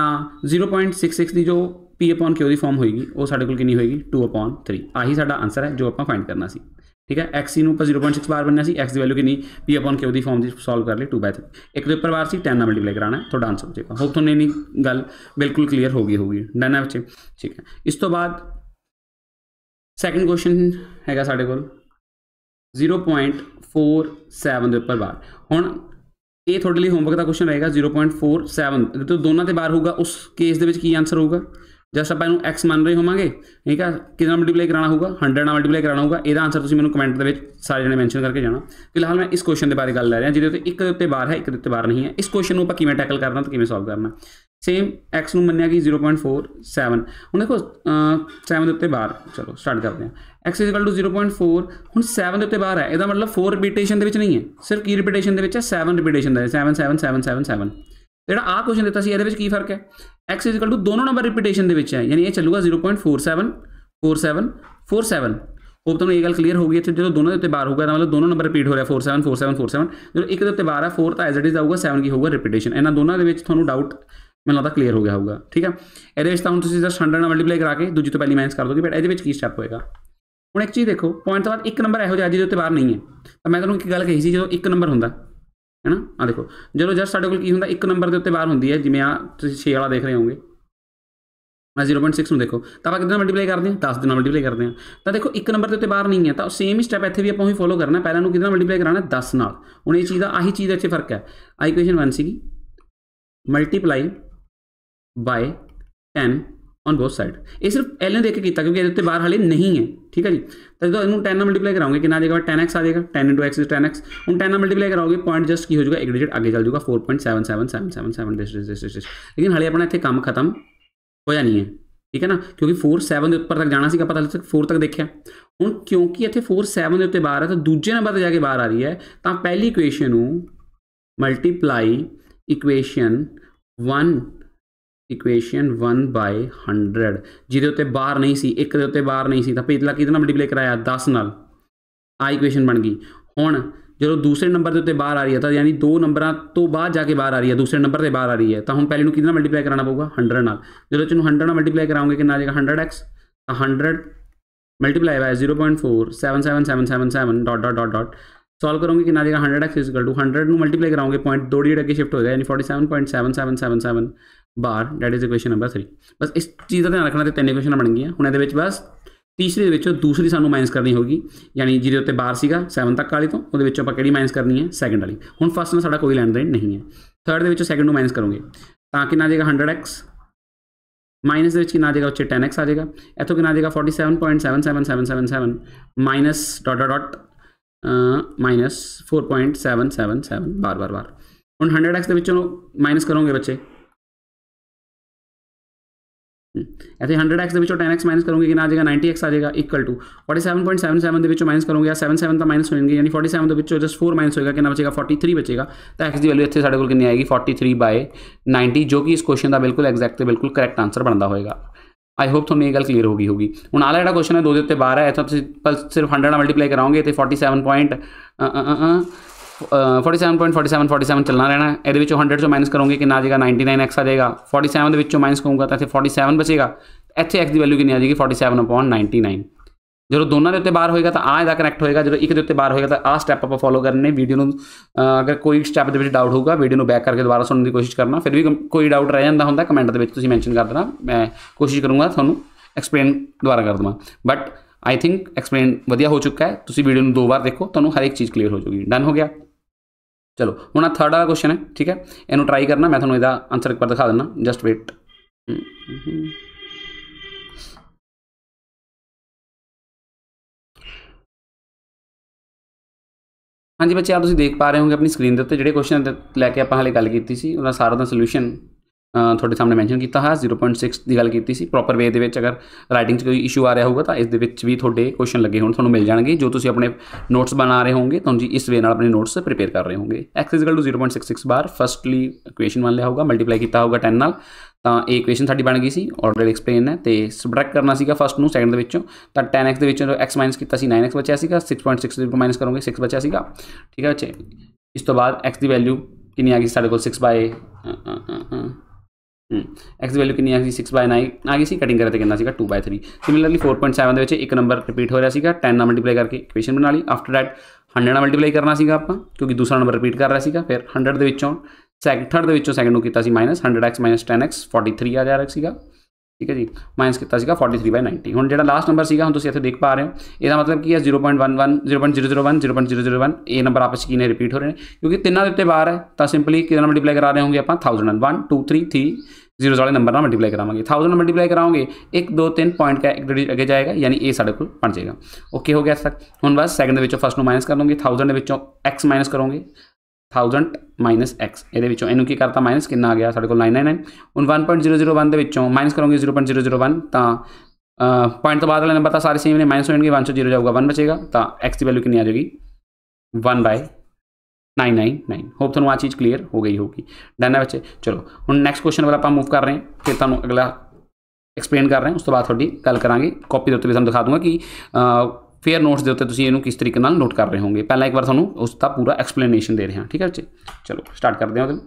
ਤਾਂ 0.66 ਦੀ ਜੋ p upon q ਦੀ ਫਾਰਮ ਹੋਏਗੀ ਉਹ ਸਾਡੇ ਕੋਲ ਕਿੰਨੀ ਹੋਏਗੀ 2 upon 3 ਆਹੀ ਸਾਡਾ ਆਨਸਰ ਹੈ ਜੋ ਆਪਾਂ ਫਾਈਂਡ ਕਰਨਾ ਸੀ ਠੀਕ ਹੈ x ਨੂੰ ਆਪਾਂ 0.6 ਬਾਰ ਬਣਨਾ ਸੀ x ਦੀ ਵੈਲਿਊ ਕਿੰਨੀ p upon q ਦੀ ਫਾਰਮ ਦੀ ਸੋਲਵ ਕਰ ਲਈ 2/3 ਇੱਕ ਦੇ ਵਾਰ ਸੀ 10 ਨਾਲ ਮਲਟੀਪਲਾਈ ਕਰਾਣਾ ਤੁਹਾਡਾ ਆਨਸਰ ਹੋ ਹੋਪ ਤੁਹਾਨੂੰ ਨਹੀਂ ਗੱਲ ਬਿਲਕੁਲ ਕਲੀਅਰ ਹੋ ਗਈ ਹੋਗੀ ਡਨ ਹੈ ਬੱਚੇ ਠੀਕ ਹੈ ਇਸ ਤੋਂ ਬਾਅਦ ਸੈਕੰਡ ਕੁਐਸਚਨ ਹੈਗਾ ਸਾਡੇ ਕੋਲ 0.47 ਦੇ ਉੱਪਰ ਬਾਰ ਹੁਣ ਇਹ ਤੁਹਾਡੇ ਲਈ ਹੋਮਵਰਕ ਦਾ ਕੁਐਸਚਨ ਰਹੇਗਾ 0.47 ਜਦੋਂ ਦੋਨਾਂ ਤੇ ਬਾਰ ਹੋਊਗਾ ਉਸ ਕੇਸ ਦੇ ਵਿੱਚ ਕੀ ਆਨਸਰ ਹੋਊਗਾ ਜਸਟ ਆਪਾਂ ਇਹਨੂੰ x ਮੰਨ ਰਹੇ ਹੋਵਾਂਗੇ ਠੀਕ ਆ ਕਿੰਨਾ ਮਲਟੀਪਲਾਈ ਕਰਾਣਾ ਹੋਊਗਾ 100 ਨਾਲ ਮਲਟੀਪਲਾਈ ਕਰਾਣਾ ਹੋਊਗਾ ਇਹਦਾ ਆਨਸਰ ਤੁਸੀਂ ਮੈਨੂੰ ਕਮੈਂਟ ਦੇ ਵਿੱਚ ਸਾਰੇ ਜਣੇ ਮੈਂਸ਼ਨ ਕਰਕੇ ਜਾਣਾ ਫਿਲਹਾਲ ਮੈਂ ਇਸ ਕੁਐਸਚਨ ਦੇ ਬਾਰੇ ਗੱਲ ਲੈ ਰਿਹਾ ਜਿਹਦੇ ਉੱਤੇ ਇੱਕ ਦੇ ਉੱਤੇ ਬਾਰ ਹੈ ਇੱਕ ਦੇ ਉੱਤੇ ਬਾਰ ਨਹੀਂ ਹੈ ਇਸ ਕੁਐਸਚਨ ਨੂੰ ਆਪਾਂ ਕਿਵੇਂ ਟੈਕਲ ਕਰਨਾ ਤੇ ਕਿਵੇਂ ਸੋਲਵ ਕਰਨਾ ਸੇਮ x ਨੂੰ ਮੰਨਿਆ ਕਿ 0.47 ਹੁਣ ਦੇਖੋ 7 ਦੇ ਉੱਤੇ ਬਾਰ ਚਲੋ ਸਟਾਰਟ ਕਰਦੇ ਹਾਂ x 0.4 ਹੁਣ 7 ਦੇ ਉੱਤੇ ਬਾਰ ਹੈ ਇਹਦਾ ਮਤਲਬ 4 ਰਿਪੀਟੇਸ਼ਨ ਦੇ ਵਿੱਚ ਨਹੀਂ ਹੈ ਸਿਰਫ ਕੀ ਰਿਪੀਟੇਸ਼ਨ ਦੇ ਵਿੱਚ ਹੈ 7 ਰਿਪੀਟੇਸ਼ਨ ਦਾ ਹੈ 7 7 7 7 7 ਜਿਹੜਾ ਆ ਕੁਐਸਚਨ ਦਿੱਤਾ ਸੀ ਇਹਦੇ ਵਿੱਚ ਕੀ ਫਰਕ ਹੈ x इज इक्वल टू ਦੋਨੋਂ ਨੰਬਰ ਰਿਪੀਟੇਸ਼ਨ ਦੇ ਵਿੱਚ ਹੈ ਯਾਨੀ ਇਹ ਚੱਲੂਗਾ 0.47 47 47 ਹੋਪ ਤੁਹਾਨੂੰ ਇਹ ਗੱਲ ਕਲੀਅਰ ਹੋ ਗਈ ਇੱਥੇ ਜਦੋਂ ਦੋਨੋਂ ਦੇ ਉੱਤੇ ਬਾਰ ਹੋਊਗਾ ਤਾਂ ਮਤਲਬ ਦੋਨੋਂ ਨੰਬਰ ਰਿਪੀਟ ਹੋ ਰਿਹਾ 47 47 47 ਜਦੋਂ ਇੱਕ ਦੇ ਉੱਤੇ ਬਾਰ ਆ 4 ਤਾਂ ਐਜ਼ ਇਟ ਇਜ਼ ਆਊਗਾ 7 ਕੀ ਹੋਊਗਾ ਰਿਪੀਟੇਸ਼ਨ ਇਹਨਾਂ ਦੋਨਾਂ ਦੇ ਵਿੱਚ ਤੁਹਾਨੂੰ ਡਾਊਟ ਮੈਨੂੰ ਲੱਗਦਾ ਕਲੀਅਰ ਹੋ ਗਿਆ ਹੋਊਗਾ ਠੀਕ ਹੈ ਇਹਦੇ ਵਿੱਚ ਤਾਂ ਹੁਣ ਤੁਸੀਂ ਜਸਟ 100 ਨਾਲ ਮਲਟੀਪਲਾਈ ਕਰਾ ਕੇ ਦੂਜੀ ਤੋਂ ਪਹਿਲੀ ਮਾਈਨਸ ਕਰ ਦੋਗੇ ਬਟ ਇਹਦੇ ਵਿੱਚ ਕੀ ਸਟੈਪ ਹੋਏਗਾ ਹੁਣ ਇੱਕ ਚੀਜ਼ ਦੇਖੋ ਪੁਆਇੰਟ ਤੋਂ ਬਾਅਦ ਇੱਕ ਨੰਬਰ ਇਹੋ ਜਿਹਾ ਜਿਹਦੇ ਉੱਤੇ ਬਾਰ ਨਹੀਂ ਹੈ ਤਾਂ ਮੈਂ ਤੁਹਾਨੂੰ ਇੱਕ ਗੱਲ ਕਹੀ ਸੀ ਜਦੋਂ ਇੱਕ ਨੰਬਰ ਹੁੰਦਾ ਹੈ ਨਾ ਆ ਦੇਖੋ ਜਦੋਂ ਜਸਟ ਸਾਡੇ ਕੋਲ ਕੀ ਹੁੰਦਾ ਇੱਕ ਨੰਬਰ ਦੇ ਉੱਤੇ ਬਾਰ ਹੁੰਦੀ ਹੈ ਜਿਵੇਂ ਆ ਤੁਸੀਂ 6 ਵਾਲਾ ਦੇਖ ਰਹੇ ਹੋਵੋਗੇ ਆ 0.6 ਨੂੰ ਦੇਖੋ ਤਾਂ ਆਪਾਂ ਕਿੰਨਾ ਮਲਟੀਪਲਾਈ ਕਰਦੇ ਹਾਂ 10 ਦੇ ਨਾਲ ਮਲਟੀਪਲਾਈ ਕਰਦੇ ਹਾਂ ਤਾਂ ਦੇਖੋ ਇੱਕ ਨੰਬਰ ਦੇ ਉੱਤੇ ਬਾਹਰ ਨਹੀਂ ਹੈ ਤਾਂ ਸੇਮ ਹੀ ਸਟੈਪ ਇੱਥੇ ਵੀ ਆਪਾਂ ਉਹੀ ਫੋਲੋ ਕਰਨਾ ਪਹਿਲਾਂ ਨੂੰ ਕਿੰਨਾ ਮਲਟੀਪਲਾਈ ਕਰਾਣਾ 10 ਨਾਲ ਹੁਣ ਇਹ ਚੀਜ਼ ਦਾ ਆਹੀ ਚੀਜ਼ ਦਾ ਇੱਥੇ ਫਰਕ ਹੈ ਆਈਕੁਏਸ਼ਨ ਇਕੁਏਸ਼ਨ 1 ਸੀਗੀ multiply by 10 on both side ये सिर्फ एल ने देकर किया क्योंकि इतने बाहर हाली नहीं है ठीक है जी तो इन टेन मल्टीप्लाई कराओगे कि ना देगा टेन एक्स आ जाएगा ten into x is ten x उन टेन मल्टीप्लाई कराओगे पॉइंट जस्ट की हो जाएगा एक डिजिट आगे चल जाएगा four point seven seven seven seven seven लेकिन हाले अपना इतने काम खत्म होया नहीं है ठीक है ना क्योंकि फोर सैवन के उपर तक जाना सी पता 4 ਤੱਕ ਦੇਖਿਆ ਹੁਣ ਕਿਉਂਕਿ ਇੱਥੇ 47 ਦੇ ਉੱਤੇ ਬਾਹਰ ਆ ਤਾਂ ਦੂਜੇ ਨੰਬਰ ਤੇ ਜਾ ਕੇ ਬਾਹਰ ਆ ਰਹੀ ਹੈ ਤਾਂ ਪਹਿਲੀ ਇਕੁਏਸ਼ਨ ਨੂੰ ਮਲਟੀਪਲਾਈ ਇਕੁਏਸ਼ਨ 1 ਬਾਈ 100 ਜਿਹਦੇ ਉੱਤੇ ਬਾਹਰ ਨਹੀਂ ਸੀ ਇੱਕ ਦੇ ਉੱਤੇ ਬਾਹਰ ਨਹੀਂ ਸੀ ਤਾਂ ਪਹਿਲਾ ਕਿਹਦੇ ਨਾਲ ਮਲਟੀਪਲਾਈ ਕਰਾਇਆ 10 ਨਾਲ ਆ ਇਕੁਏਸ਼ਨ ਬਣ ਗਈ ਹੁਣ ਜਦੋਂ ਦੂਸਰੇ ਨੰਬਰ ਦੇ ਉੱਤੇ ਬਾਹਰ ਆ ਰਹੀ ਹੈ ਤਾਂ ਯਾਨੀ ਦੋ ਨੰਬਰਾਂ ਤੋਂ ਬਾਅਦ ਜਾ ਕੇ ਬਾਹਰ ਆ ਰਹੀ ਹੈ ਦੂਸਰੇ ਨੰਬਰ ਤੇ ਬਾਹਰ ਆ ਰਹੀ ਹੈ ਤਾਂ ਹੁਣ ਪਹਿਲੇ ਨੂੰ ਕਿਹਦੇ ਨਾਲ ਮਲਟੀਪਲਾਈ ਕਰਾਉਣਾ ਪਊਗਾ 100 ਨਾਲ ਜਦੋਂ ਨੂੰ 100 ਨਾਲ ਮਲਟੀਪਲਾਈ ਕਰਾਉਂਗੇ ਕਿੰਨਾ ਆ ਜਾਏਗਾ 100x ਤਾਂ 100 multiply by 0.4777777 dot dot dot dot solve करोगे कि ना देगा hundred x is equal to hundred में मल्टीप्लाई कराओगे पॉइंट दो डिजिट आगे bar that is equation number 3 ਬਸ ਇਸ ਚੀਜ਼ ਦਾ ਧਿਆਨ ਰੱਖਣਾ ਤੇ ਤਿੰਨ ਇਕੁਏਸ਼ਨਾਂ ਬਣ ਗਈਆਂ ਹੁਣ ਇਹਦੇ ਵਿੱਚ ਬਸ ਤੀਸਰੀ ਦੇ ਵਿੱਚੋਂ ਦੂਸਰੀ ਸਾਨੂੰ ਮਾਈਨਸ ਕਰਨੀ ਹੋਗੀ ਯਾਨੀ ਜਿਹਦੇ ਉੱਤੇ ਬਾਰ ਸੀਗਾ 7 ਤੱਕ ਵਾਲੀ ਤੋਂ ਉਹਦੇ ਵਿੱਚੋਂ ਆਪਾਂ ਕਿਹੜੀ ਮਾਈਨਸ ਕਰਨੀ ਹੈ ਸੈਕੰਡ ਵਾਲੀ ਹੁਣ ਫਸਟ ਨਾਲ ਸਾਡਾ ਕੋਈ ਲੈਣ ਦੇਣ ਨਹੀਂ ਹੈ ਥਰਡ ਦੇ ਵਿੱਚੋਂ ਸੈਕੰਡ ਨੂੰ ਮਾਈਨਸ ਕਰੋਗੇ ਤਾਂ ਕਿੰਨਾ ਆ ਜਾਏਗਾ 100x ਮਾਈਨਸ ਦੇ ਵਿੱਚ ਕਿੰਨਾ ਆ ਜਾਏਗਾ ਉੱਚੇ 10x ਆ ਜਾਏਗਾ ਇੱਥੋਂ ਕਿੰਨਾ ਆ ਜਾਏਗਾ 47.77777 minus dot dot minus 4.777 bar bar bar ਹੁਣ 100x ਦੇ ਵਿੱਚੋਂ ਮਾਈਨਸ ਕਰੋਗੇ ਬੱਚੇ ਇੱਥੇ 100x ਦੇ ਵਿੱਚੋਂ 10x ਮਾਈਨਸ ਕਰੋਗੇ ਕਿੰਨਾ ਆ ਜਾਏਗਾ 90x ਆ ਜਾਏਗਾ ਇਕੁਅਲ ਟੂ 47.77 ਦੇ ਵਿੱਚੋਂ ਮਾਈਨਸ ਕਰੋਗੇ ਜਾਂ 77 ਤਾਂ ਮਾਈਨਸ ਹੋਣਗੇ ਯਾਨੀ 47 ਦੇ ਵਿੱਚੋਂ ਜਸਟ 4 ਮਾਈਨਸ ਹੋਏਗਾ ਕਿੰਨਾ ਬਚੇਗਾ 43 ਬਚੇਗਾ ਤਾਂ x ਦੀ ਵੈਲਿਊ ਇੱਥੇ ਸਾਡੇ ਕੋਲ ਕਿੰਨੀ ਆਏਗੀ 43/90 ਜੋ ਕਿ ਇਸ ਕੁਐਸਚਨ ਦਾ ਬਿਲਕੁਲ ਐਗਜ਼ੈਕਟ ਤੇ ਬਿਲਕੁਲ ਕਰੈਕਟ ਆਨਸਰ ਬਣਦਾ ਹੋਏਗਾ ਆਈ ਹੋਪ ਤੁਹਾਨੂੰ ਇਹ ਗੱਲ ਕਲੀਅਰ ਹੋ ਗਈ ਹੋਗੀ ਹੁਣ ਆਲਾ ਜਿਹੜਾ ਕੁਐਸਚਨ ਹੈ 2 ਦੇ ਉੱਤੇ 12 ਹੈ ਤਾਂ ਤੁਸੀਂ ਸਿਰਫ 100 ਨਾਲ ਮਲਟੀਪਲਾਈ ਕਰਾਓਗੇ ਤੇ 47. 47.47 47 ਚੱਲਣਾ ਰਹਿਣਾ ਇਹਦੇ ਵਿੱਚੋਂ 100 ਚੋਂ ਮਾਈਨਸ ਕਰੋਗੇ ਕਿੰਨਾ ਆ ਜਾਏਗਾ 99x ਆ ਜਾਏਗਾ 47 ਦੇ ਵਿੱਚੋਂ ਮਾਈਨਸ ਕਰੂੰਗਾ ਤਾਂ ਇੱਥੇ 47 ਬਚੇਗਾ ਇੱਥੇ x ਦੀ ਵੈਲਿਊ ਕਿੰਨੀ ਆ ਜਾਏਗੀ 47/99 ਜਦੋਂ ਦੋਨਾਂ ਦੇ ਉੱਤੇ ਬਾਹਰ ਹੋਏਗਾ ਤਾਂ ਆ ਇਹਦਾ ਕਨੈਕਟ ਹੋਏਗਾ ਜਦੋਂ ਇੱਕ ਦੇ ਉੱਤੇ ਬਾਹਰ ਹੋਏਗਾ ਤਾਂ ਆ ਸਟੈਪ ਆਪਾਂ ਫੋਲੋ ਕਰਨੇ ਵੀਡੀਓ ਨੂੰ ਅਗਰ ਕੋਈ ਸਟੈਪ ਦੇ ਵਿੱਚ ਡਾਊਟ ਹੋਊਗਾ ਵੀਡੀਓ ਨੂੰ ਬੈਕ ਕਰਕੇ ਦੁਬਾਰਾ ਸੁਣਨ ਦੀ ਕੋਸ਼ਿਸ਼ ਕਰਨਾ ਫਿਰ ਵੀ ਕੋਈ ਡਾਊਟ ਰਹਿ ਜਾਂਦਾ ਹੁੰਦਾ ਕਮੈਂਟ ਦੇ ਵਿੱਚ ਤੁਸੀਂ ਮੈਂਸ਼ਨ ਕਰ ਦੇਣਾ ਮੈਂ ਕੋਸ਼ਿਸ਼ ਕਰੂੰਗਾ ਤੁਹਾਨੂੰ ਐਕਸਪਲੇਨ ਦੁਬਾਰਾ ਕਰ ਦਵਾਂ ਬਟ ਆਈ ਥਿੰਕ ਐਕਸਪਲੇਨ ਵਧੀਆ ਹੋ ਚੁੱਕਾ ਹੈ ਤੁਸੀਂ ਵੀਡੀਓ ਨੂੰ ਦੋ ਵਾਰ ਦੇਖੋ ਤੁਹਾਨੂੰ ਹਰ ਇੱਕ ਚੀਜ਼ ਕਲੀਅਰ ਹੋ ਜਾਊਗੀ ਡਨ ਹੋ ਗਿਆ ਚਲੋ ਹੁਣ ਆ ਥਰਡ ਵਾਲਾ ਕੁਐਸਚਨ ਹੈ ਠੀਕ ਹੈ ਇਹਨੂੰ ਟਰਾਈ ਕਰਨਾ ਮੈਂ ਤੁਹਾਨੂੰ ਇਹਦਾ ਆਨਸਰ ਇੱਕ ਵਾਰ ਦਿਖਾ ਦਿੰਦਾ ਜਸਟ ਵੇਟ ਹਾਂਜੀ ਬੱਚੇ ਆ ਤੁਸੀਂ ਦੇਖ ਪਾ ਰਹੇ ਹੋਗੇ ਆਪਣੀ ਸਕਰੀਨ ਦੇ ਉੱਤੇ ਜਿਹੜੇ ਕੁਐਸਚਨ ਲੈ ਕੇ ਆਪਾਂ ਹਾਲੇ ਗੱਲ ਕੀਤੀ ਸੀ ਉਹਨਾਂ ਸਾਰਾ ਦਾ ਸੋਲੂਸ਼ਨ ਤੁਹਾਡੇ ਸਾਹਮਣੇ ਮੈਂਸ਼ਨ ਕੀਤਾ ਹੈ 0.6 ਦੀ ਗੱਲ ਕੀਤੀ ਸੀ ਪ੍ਰੋਪਰ ਵੇ ਦੇ ਵਿੱਚ ਅਗਰ ਰਾਈਟਿੰਗ 'ਚ ਕੋਈ ਇਸ਼ੂ ਆ ਰਿਹਾ ਹੋਊਗਾ ਤਾਂ ਇਸ ਦੇ ਵਿੱਚ ਵੀ ਤੁਹਾਡੇ ਕੁਐਸਚਨ ਲੱਗੇ ਹੋਣ ਤੁਹਾਨੂੰ ਮਿਲ ਜਾਣਗੇ ਜੋ ਤੁਸੀਂ ਆਪਣੇ ਨੋਟਸ ਬਣਾ ਰਹੇ ਹੋਵੋਗੇ ਤੁਹਾਨੂੰ ਜੀ ਇਸ ਵੇ ਨਾਲ ਆਪਣੇ ਨੋਟਸ ਪ੍ਰੀਪੇਅਰ ਕਰ ਰਹੇ ਹੋਵੋਗੇ x 0.66 ਬਾਰ ਫਰਸਟਲੀ ਇਕੁਏਸ਼ਨ ਮੰਨ ਲਿਆ ਹੋਊਗਾ ਮਲਟੀਪਲਾਈ ਕੀਤਾ ਹੋਊਗਾ 10 ਨਾਲ ਤਾਂ ਇਹ ਇਕੁਏਸ਼ਨ ਸਾਡੀ ਬਣ ਗਈ ਸੀ ਆਲਰੇਡੀ ਐਕਸਪਲੇਨ ਹੈ ਤੇ ਸਬਟ੍ਰੈਕਟ ਕਰਨਾ ਸੀਗਾ ਫਸਟ ਨੂੰ ਸੈਕੰਡ ਦੇ ਵਿੱਚੋਂ ਤਾਂ 10x ਦੇ ਵਿੱਚੋਂ x ਮਾਈਨਸ ਕੀਤਾ ਸੀ 9x ਬਚਿਆ ਸੀਗਾ 6.6 ਦੇ ਮਾਈਨਸ ਕਰੋਗੇ 6 ਬਚਿਆ ਸੀਗਾ ਠੀਕ ਹੈ ਬੱਚੇ ਇਸ ਤੋਂ ਬਾਅਦ x ਦੀ ਵੈਲਿਊ ਕਿੰਨੀ ਆ ਗਈ ਸਾਡੇ ਕੋਲ 6 ਬਾਏ x ਵੈਲਿਊ ਕਿੰਨੀ ਆ ਗਈ 6/9 ਆ ਗਈ ਸੀ ਕਟਿੰਗ ਕਰਦੇ ਕਿੰਨਾ ਸੀਗਾ 2/3 ਸਿਮਿਲਰਲੀ 4.7 ਦੇ ਵਿੱਚ ਇੱਕ ਨੰਬਰ ਰਿਪੀਟ ਹੋ ਰਿਹਾ ਸੀਗਾ 10 ਨਾਲ ਮਲਟੀਪਲਾਈ ਕਰਕੇ ਇਕੁਏਸ਼ਨ ਬਣਾ ਲਈ ਆਫਟਰ ਥੈਟ 100 ਨਾਲ ਮਲਟੀਪਲਾਈ ਕਰਨਾ ਸੀਗਾ ਆਪਾਂ ਕਿਉਂਕਿ ਦੂਸਰਾ ਨੰਬਰ ਰਿਪੀਟ ਕਰ ਰਿਹਾ ਸੀਗਾ ਫਿਰ 100 ਦੇ ਵਿੱਚੋਂ ਸੈਕਿੰਡ ਥਰਡ ਦੇ ਵਿੱਚੋਂ ਸੈਕਿੰਡ ਨੂੰ ਕੀਤਾ ਸੀ ਮਾਈਨਸ -100x 10x 43 ਆ ਜਾ ਰਿਹਾ ਸੀਗਾ ਠੀਕ ਹੈ ਜੀ ਮਾਈਨਸ ਕੀਤਾ ਸੀਗਾ 43/90 ਹੁਣ ਜਿਹੜਾ ਲਾਸਟ ਨੰਬਰ ਸੀਗਾ ਹੁਣ ਤੁਸੀਂ ਇੱਥੇ ਦੇਖ ਪਾ ਰਹੇ ਹੋ ਇਹਦਾ ਮਤਲਬ ਕੀ ਹੈ 0.11 0.001 0.001 ਇਹ ਨੰਬਰ ਆਪਸ ਕੀ ਨੇ ਰਿਪੀਟ ਹੋ ਰਹੇ ਨੇ ਕਿਉਂਕਿ ਤਿੰਨਾਂ ਦੇ ਉੱਤੇ ਬਾਰ ਹੈ ਤਾਂ ਸਿੰਪਲੀ ਕਿਹਨਾਂ ਮਲਟੀਪਲਾਈ ਕਰਾ ਰਹੇ ਹੋਗੇ ਆਪਾਂ 1001 2 3 3 जीरोज वाले नंबर ना मल्टीप्लाई कराऊंगे थाउजेंड मल्टीप्लाई कराओगे एक दो तीन पॉइंट का एक डिजिट अगे जाएगा यानी ए साढ़े को बन जाएगा ओके हो गया सर हम बस सैकंड के फर्स्ट ਨੂੰ ਮਾਈਨਸ ਕਰ ਲਵਾਂਗੇ 1000 ਦੇ ਵਿੱਚੋਂ x ਮਾਈਨਸ ਕਰੋਗੇ 1000 ਮਾਈਨਸ x ਇਹਦੇ ਵਿੱਚੋਂ ਇਹਨੂੰ ਕੀ ਕਰਤਾ ਮਾਈਨਸ ਕਿੰਨਾ ਆ ਗਿਆ ਸਾਡੇ ਕੋਲ 999 ਹੁਣ 1.001 ਦੇ ਵਿੱਚੋਂ ਮਾਈਨਸ ਕਰੋਗੇ 0.001 ਤਾਂ ਪੁਆਇੰਟ ਤੋਂ ਬਾਅਦ ਵਾਲੇ ਨੰਬਰ ਤਾਂ ਸਾਰੇ ਸੇਮ ਨੇ ਮਾਈਨਸ ਹੋਣਗੇ 1 ਤੋਂ 0 ਜਾਊਗਾ 1 ਬਚੇਗਾ ਤਾਂ x ਦੀ ਵੈਲਿਊ ਕਿੰਨੀ ਆ ਜਾਏਗੀ 1 ਬਾਈ 999 ਹੋਪ ਤੁਹਾਨੂੰ ਆ ਚੀਜ਼ ਕਲੀਅਰ ਹੋ ਗਈ ਹੋਗੀ ਡਨ ਹੈ ਬੱਚੇ ਚਲੋ ਹੁਣ ਨੈਕਸਟ ਕੁਐਸਚਨ ਵਾਲਾ ਆਪਾਂ ਮੂਵ ਕਰ ਰਹੇ ਹਾਂ ਫਿਰ ਤੁਹਾਨੂੰ ਅਗਲਾ ਐਕਸਪਲੇਨ ਕਰ ਰਹੇ ਹਾਂ ਉਸ ਤੋਂ ਬਾਅਦ ਤੁਹਾਡੀ ਗੱਲ ਕਰਾਂਗੇ ਕਾਪੀ ਦੇ ਉੱਤੇ ਵੀ ਤੁਹਾਨੂੰ ਦਿਖਾ ਦੂੰਗਾ ਕਿ ਫੇਅਰ ਨੋਟਸ ਦੇ ਉੱਤੇ ਤੁਸੀਂ ਇਹਨੂੰ ਕਿਸ ਤਰੀਕੇ ਨਾਲ ਨੋਟ ਕਰ ਰਹੇ ਹੋਗੇ ਪਹਿਲਾਂ ਇੱਕ ਵਾਰ ਤੁਹਾਨੂੰ ਉਸ ਦਾ ਪੂਰਾ ਐਕਸਪਲੇਨੇਸ਼ਨ ਦੇ ਰਹੇ ਹਾਂ ਠੀਕ ਹੈ ਬੱਚੇ ਚਲੋ ਸਟਾਰਟ ਕਰਦੇ ਹਾਂ ਉਹਦੇ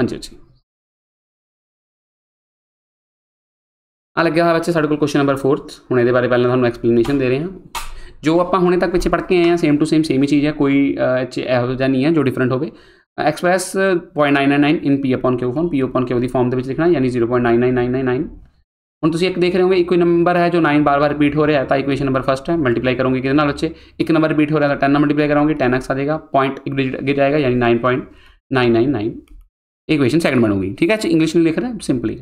ਹਾਂਜੀ ਜੀ अलग हाँ, हुआ बच्चे साढ़े कोश्चन नंबर फोर्थ हूँ ये बारे पहले थोड़ा एक्सप्लेनेशन दे रहे हैं जो आप हमने तक पिछले पढ़ के आए हैं सेम टू सेम सेम ही चीज़ है कोई यहोजा नहीं है जो डिफरेंट हो express point nine nine nine in p upon q form p upon q की फॉर्म के लिखना यानी zero point nine nine nine nine nine हूँ तुम एक देख रहे होंगे एक कोई नंबर है जो नाइन बार बार रिपीट हो रहा है तो इक्वेशन नंबर फर्स्ट है मल्टीप्लाई करूंगी कितने बच्चे एक नंबर रिपीट हो रहा है तो टेन मल्टीप्लाई करूंगे टेन एक्स आ जाएगा पॉइंट एक डिजिट गिर जाएगा यानी nine point nine nine nine equation second बनूगी ठीक है अच्छा इंग्लिश में लिख रहे हैं सिंपली